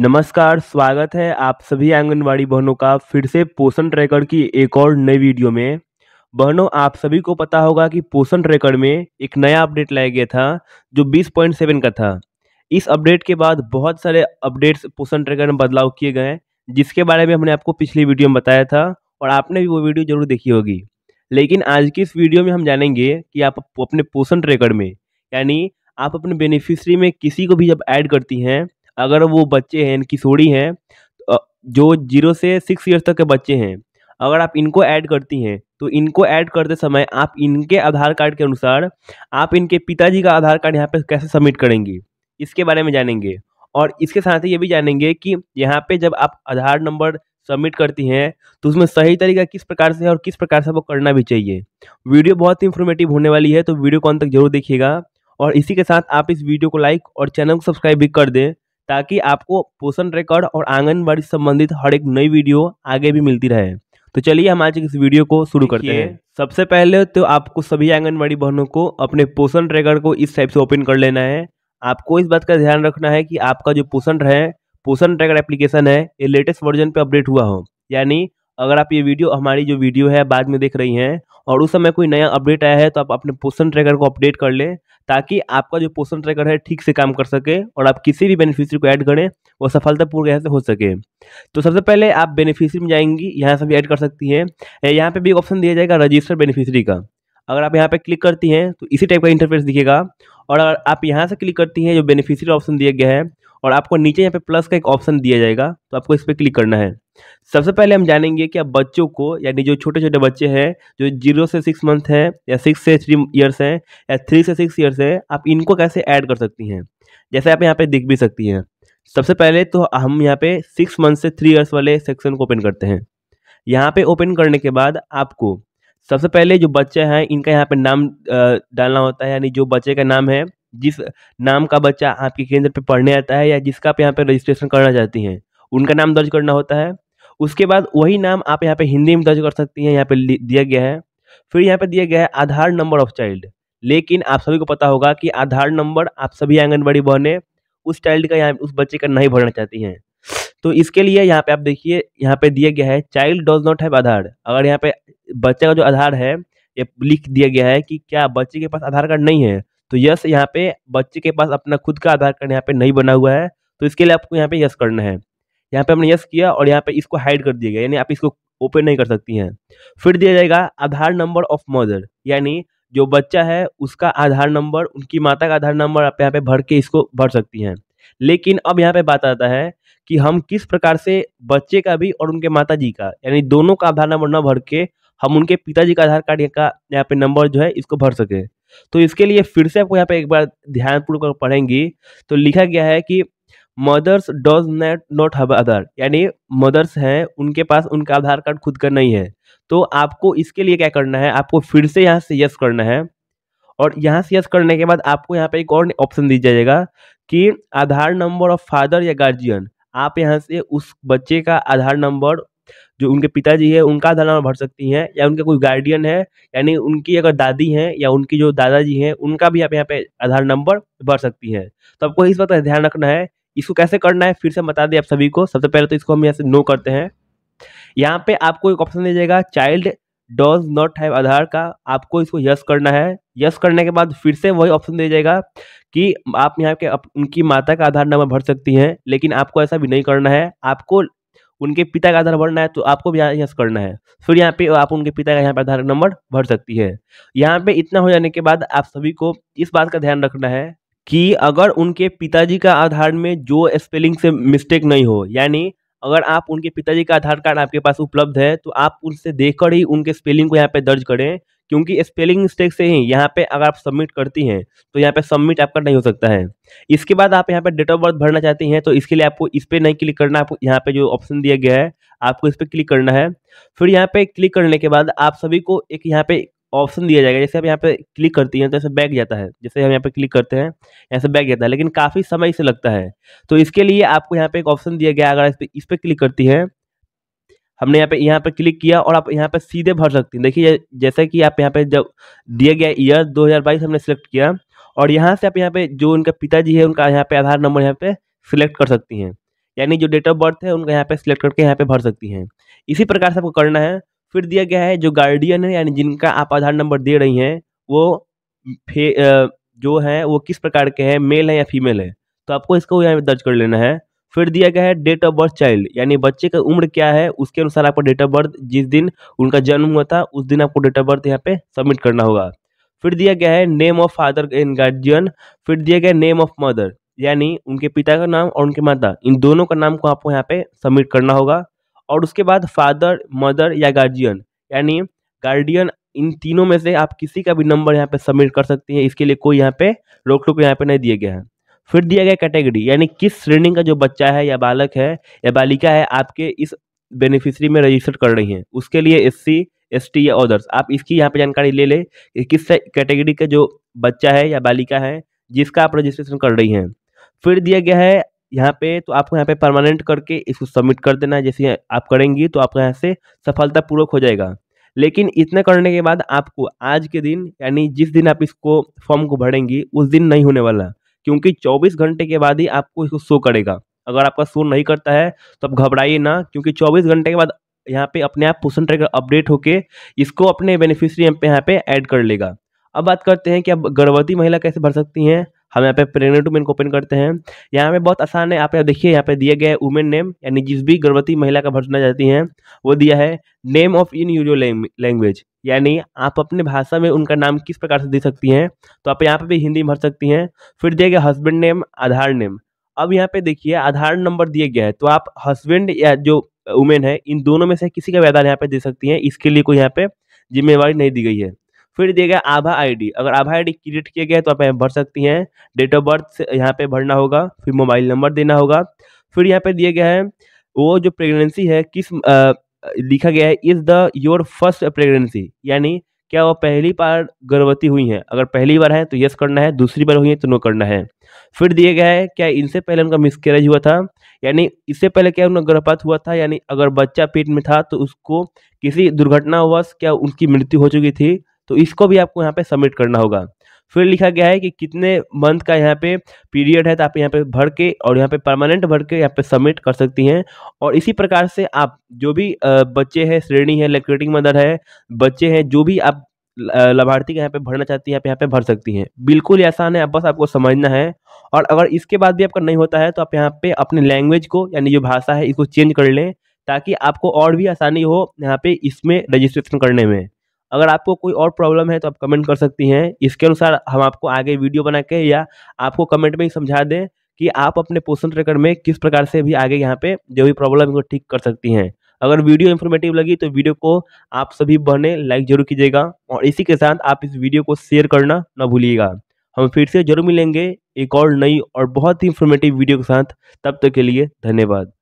नमस्कार स्वागत है आप सभी आंगनबाड़ी बहनों का फिर से पोषण ट्रैकर की एक और नई वीडियो में बहनों आप सभी को पता होगा कि पोषण ट्रैकर में एक नया अपडेट लाया गया था जो 20.7 का था इस अपडेट के बाद बहुत सारे अपडेट्स पोषण ट्रैकर में बदलाव किए गए जिसके बारे में हमने आपको पिछली वीडियो में बताया था और आपने भी वो वीडियो जरूर देखी होगी लेकिन आज की इस वीडियो में हम जानेंगे कि आप अपने पोषण ट्रैकर में यानी आप अपने बेनिफिशरी में किसी को भी जब ऐड करती हैं अगर वो बच्चे हैं किशोरी हैं जो जीरो से सिक्स ईयर्स तक के बच्चे हैं अगर आप इनको ऐड करती हैं तो इनको ऐड करते समय आप इनके आधार कार्ड के अनुसार आप इनके पिताजी का आधार कार्ड यहाँ पे कैसे सबमिट करेंगी इसके बारे में जानेंगे और इसके साथ ही ये भी जानेंगे कि यहाँ पे जब आप आधार नंबर सबमिट करती हैं तो उसमें सही तरीका किस प्रकार से है और किस प्रकार से आपको करना भी चाहिए वीडियो बहुत ही इन्फॉर्मेटिव होने वाली है तो वीडियो को अंत तक जरूर देखिएगा और इसी के साथ आप इस वीडियो को लाइक और चैनल को सब्सक्राइब भी कर दें ताकि आपको पोषण रिकॉर्ड और आंगनबाड़ी संबंधित हर एक नई वीडियो आगे भी मिलती रहे तो चलिए हम आज इस वीडियो को शुरू करते हैं सबसे पहले तो आपको सभी आंगनबाड़ी बहनों को अपने पोषण रिकॉर्ड को इस टाइप से ओपन कर लेना है आपको इस बात का ध्यान रखना है कि आपका जो पोषण है पोषण रिकॉर्ड एप्लीकेशन है ये लेटेस्ट वर्जन पे अपडेट हुआ हो यानी अगर आप ये वीडियो हमारी जो वीडियो है बाद में देख रही हैं और उस समय कोई नया अपडेट आया है तो आप अपने पोषण ट्रैकर को अपडेट कर लें ताकि आपका जो पोषण ट्रैकर है ठीक से काम कर सके और आप किसी भी बेनिफिशियरी को ऐड करें वो सफलतापूर्वक यहाँ से हो सके तो सबसे पहले आप बेनिफिशियरी में जाएंगी यहाँ से भी ऐड कर सकती हैं यहाँ पर भी ऑप्शन दिया जाएगा रजिस्टर बेनिफिशरी का अगर आप यहाँ पर क्लिक करती हैं तो इसी टाइप का इंटरफेस दिखेगा और अगर आप यहाँ से क्लिक करती हैं जो बेनिफिशियरी ऑप्शन दिया गया है और आपको नीचे यहाँ पे प्लस का एक ऑप्शन दिया जाएगा तो आपको इस पर क्लिक करना है सबसे पहले हम जानेंगे कि आप बच्चों को यानी जो छोटे छोटे बच्चे हैं जो जीरो से सिक्स मंथ हैं या सिक्स से थ्री ईयर्स हैं या थ्री से सिक्स ईयर्स हैं आप इनको कैसे ऐड कर सकती हैं जैसे आप यहाँ पर दिख भी सकती हैं सबसे पहले तो हम यहाँ पर सिक्स मंथ से थ्री ईयर्स वाले सेक्शन को ओपन करते हैं यहाँ पर ओपन करने के बाद आपको सबसे पहले जो बच्चे हैं इनका यहाँ पे नाम डालना होता है यानी जो बच्चे का नाम है जिस नाम का बच्चा आपके केंद्र पर पढ़ने आता है या जिसका आप यहाँ पे रजिस्ट्रेशन करना चाहती हैं उनका नाम दर्ज करना होता है उसके बाद वही नाम आप यहाँ पे हिंदी में दर्ज कर सकती हैं यहाँ पे दिया गया है फिर यहाँ पे दिया गया है आधार नंबर ऑफ चाइल्ड लेकिन आप सभी को पता होगा कि आधार नंबर आप सभी आंगनबाड़ी बहने उस चाइल्ड का यहाँ उस बच्चे का नहीं भरना चाहती हैं तो इसके लिए यहाँ पे आप देखिए यहाँ पे दिया गया है child does not have Aadhaar अगर यहाँ पे बच्चे का जो आधार है ये लिख दिया गया है कि क्या बच्चे के पास आधार कार्ड नहीं है तो यस यहाँ पे बच्चे के पास अपना खुद का आधार कार्ड यहाँ पे नहीं बना हुआ है तो इसके लिए आपको यहाँ पे यस करना है यहाँ पे हमने यस किया और यहाँ पे इसको हाइड कर दिया गया यानी आप इसको ओपन नहीं कर सकती हैं फिर दिया जाएगा आधार नंबर ऑफ मदर यानी जो बच्चा है उसका आधार नंबर उनकी माता का आधार नंबर आप यहाँ पे भर के इसको भर सकती हैं लेकिन अब यहाँ पे बात आता है कि हम किस प्रकार से बच्चे का भी और उनके माता जी का यानी दोनों का आधार नंबर न भर के हम उनके पिताजी का आधार कार्ड का यहाँ पे नंबर जो है इसको भर सकें तो इसके लिए फिर से आपको यहाँ पे एक बार ध्यानपूर्वक पढ़ेंगी तो लिखा गया है कि mothers does not not have other यानी मदर्स हैं उनके पास उनका आधार कार्ड खुद का नहीं है तो आपको इसके लिए क्या करना है आपको फिर से यहाँ से यस करना है और यहाँ से यस करने के बाद आपको यहाँ पे एक और ऑप्शन दी जाएगा कि आधार नंबर ऑफ फादर या गार्जियन आप यहाँ से उस बच्चे का आधार नंबर जो उनके पिताजी है उनका आधार नंबर भर सकती हैं या उनके कोई गार्डियन है यानी उनकी अगर दादी हैं या उनकी जो दादाजी हैं उनका भी आप यहाँ पे आधार नंबर भर सकती हैं तो आपको इस बात का ध्यान रखना है इसको कैसे करना है फिर से बता दें आप सभी को सबसे पहले तो इसको हम यहाँ से नो करते हैं यहाँ पे आपको एक ऑप्शन दिया जाएगा child does not have Aadhaar का आपको इसको यस करना है यस करने के बाद फिर से वही ऑप्शन दिया जाएगा कि आप यहाँ के उनकी माता का आधार नंबर भर सकती हैं लेकिन आपको ऐसा भी नहीं करना है आपको उनके पिता का आधार भरना है तो आपको भी यहाँ करना है फिर यहाँ पे आप उनके पिता का यहाँ पे आधार नंबर भर सकती है यहाँ पे इतना हो जाने के बाद आप सभी को इस बात का ध्यान रखना है कि अगर उनके पिताजी का आधार में जो स्पेलिंग से मिस्टेक नहीं हो यानी अगर आप उनके पिताजी का आधार कार्ड आपके पास उपलब्ध है तो आप उनसे देखकर ही उनके स्पेलिंग को यहाँ पे दर्ज करें क्योंकि स्पेलिंग मिस्टेक से ही यहाँ पे अगर आप सबमिट करती हैं तो यहाँ पे सबमिट आपका नहीं हो सकता है इसके बाद आप यहाँ पे डेट ऑफ बर्थ भरना चाहती हैं तो इसके लिए आपको इस पर नहीं क्लिक करना आपको यहाँ पे जो ऑप्शन दिया गया है आपको इस पर क्लिक करना है फिर यहाँ पे क्लिक करने के बाद आप सभी को एक यहाँ पे ऑप्शन दिया जाएगा जैसे आप यहाँ पे क्लिक करती हैं तो ऐसे बैग जाता है जैसे हम यहाँ पे क्लिक करते हैं यहाँ से बैग जाता है लेकिन काफ़ी समय इसे लगता है तो इसके लिए आपको यहाँ पे एक ऑप्शन दिया गया अगर इस पर इस पर क्लिक करती हैं हमने यहाँ पे यहाँ पे क्लिक किया और आप यहाँ पे सीधे भर सकती हैं देखिए जैसे कि आप यहाँ पे जब दिया गया ईयर 2022 हमने सेलेक्ट किया और यहाँ से आप यहाँ पे जो उनका पिताजी है उनका यहाँ पे आधार नंबर यहाँ पे सिलेक्ट कर सकती हैं यानी जो डेट ऑफ बर्थ है उनका यहाँ पे सिलेक्ट करके यहाँ पे भर सकती हैं इसी प्रकार से आपको करना है फिर दिया गया है जो गार्डियन है यानी जिनका आप आधार नंबर दे रही हैं वो फे जो है वो किस प्रकार के हैं मेल है या फीमेल है तो आपको इसको यहाँ दर्ज कर लेना है फिर दिया गया है डेट ऑफ बर्थ चाइल्ड यानी बच्चे का उम्र क्या है उसके अनुसार आपको डेट ऑफ बर्थ जिस दिन उनका जन्म हुआ था उस दिन आपको डेट ऑफ बर्थ यहाँ पे सबमिट करना होगा फिर दिया गया है name of father and guardian फिर दिया गया नेम ऑफ मदर यानी उनके पिता का नाम और उनके माता इन दोनों का नाम को आपको यहाँ पे सबमिट करना होगा और उसके बाद फादर मदर या गार्जियन यानी गार्जियन इन तीनों में से आप किसी का भी नंबर यहाँ पे सबमिट कर सकते हैं इसके लिए कोई यहाँ पे रोक टोक यहाँ पे नहीं दिए गए हैं फिर दिया गया कैटेगरी यानी किस श्रेणी का जो बच्चा है या बालक है या बालिका है आपके इस बेनिफिशरी में रजिस्टर कर रही हैं उसके लिए एस सी एस टी या ऑदर्स आप इसकी यहाँ पे जानकारी ले लें कि किस कैटेगरी का जो बच्चा है या बालिका है जिसका आप रजिस्ट्रेशन कर रही हैं फिर दिया गया है यहाँ पे तो आपको यहाँ पे परमानेंट करके इसको सबमिट कर देना है जैसे आप करेंगी तो आपका यहाँ से सफलतापूर्वक हो जाएगा लेकिन इतना करने के बाद आपको आज के दिन यानी जिस दिन आप इसको फॉर्म को भरेंगी उस दिन नहीं होने वाला क्योंकि 24 घंटे के बाद ही आपको इसको शो करेगा अगर आपका शो नहीं करता है तो आप घबराइए ना क्योंकि 24 घंटे के बाद यहाँ पे अपने आप पोषण ट्रैकर अपडेट होके इसको अपने बेनिफिशियरी यहाँ पे ऐड कर लेगा अब बात करते हैं कि अब गर्भवती महिला कैसे भर सकती हैं हम यहाँ पे प्रेगनेंट वुमेन को ओपन करते हैं यहाँ पे बहुत आसान है आप यहाँ देखिए यहाँ पे दिया गया है वुमेन नेम यानी जिस भी गर्भवती महिला का भर्सना चाहती हैं वो दिया है name of in euro language यानी आप अपने भाषा में उनका नाम किस प्रकार से दे सकती हैं तो आप यहाँ पे भी हिंदी में भर सकती हैं फिर दिया गया हस्बैंड नेम आधार नेम अब यहाँ पे देखिए आधार नंबर दिया गया है तो आप हस्बैंड या जो वुमेन है इन दोनों में से किसी का भी आधार यहाँ पे दे सकती हैं इसके लिए कोई यहाँ पे जिम्मेवारी नहीं दी गई है फिर दिया गया आभा आईडी अगर आभा आईडी क्रिएट किया गया है तो आप यहाँ भर सकती हैं डेट ऑफ बर्थ यहाँ पे भरना होगा फिर मोबाइल नंबर देना होगा फिर यहाँ पे दिया गया है वो जो प्रेगनेंसी है किस आ, लिखा गया है is the your first pregnancy यानी क्या वो पहली बार गर्भवती हुई हैं अगर पहली बार है तो यस करना है दूसरी बार हुई है तो नो करना है फिर दिया गया है क्या इनसे पहले उनका मिसकैरेज हुआ था यानी इससे पहले क्या उनका गर्भपात हुआ था यानी अगर बच्चा पेट में था तो उसको किसी दुर्घटनावश क्या उनकी मृत्यु हो चुकी थी तो इसको भी आपको यहाँ पे सबमिट करना होगा फिर लिखा गया है कि कितने मंथ का यहाँ पे पीरियड है तो आप यहाँ पे भर के और यहाँ पे परमानेंट भर के यहाँ पे सबमिट कर सकती हैं और इसी प्रकार से आप जो भी बच्चे हैं श्रेणी है लेक्रेटिंग मदर है बच्चे हैं जो भी आप लाभार्थी का यहाँ पे भरना चाहती है आप यहाँ पे भर सकती हैं बिल्कुल आसान है आप बस आपको समझना है और अगर इसके बाद भी आपका नहीं होता है तो आप यहाँ पे अपने लैंग्वेज को यानी जो भाषा है इसको चेंज कर लें ताकि आपको और भी आसानी हो यहाँ पे इसमें रजिस्ट्रेशन करने में अगर आपको कोई और प्रॉब्लम है तो आप कमेंट कर सकती हैं इसके अनुसार हम आपको आगे वीडियो बना के या आपको कमेंट में ही समझा दें कि आप अपने पोषण ट्रेकर में किस प्रकार से भी आगे यहाँ पे जो भी प्रॉब्लम है वो ठीक कर सकती हैं अगर वीडियो इन्फॉर्मेटिव लगी तो वीडियो को आप सभी बहने लाइक जरूर कीजिएगा और इसी के साथ आप इस वीडियो को शेयर करना ना भूलिएगा हम फिर से जरूर मिलेंगे एक और नई और बहुत ही इन्फॉर्मेटिव वीडियो के साथ तब तक तो के लिए धन्यवाद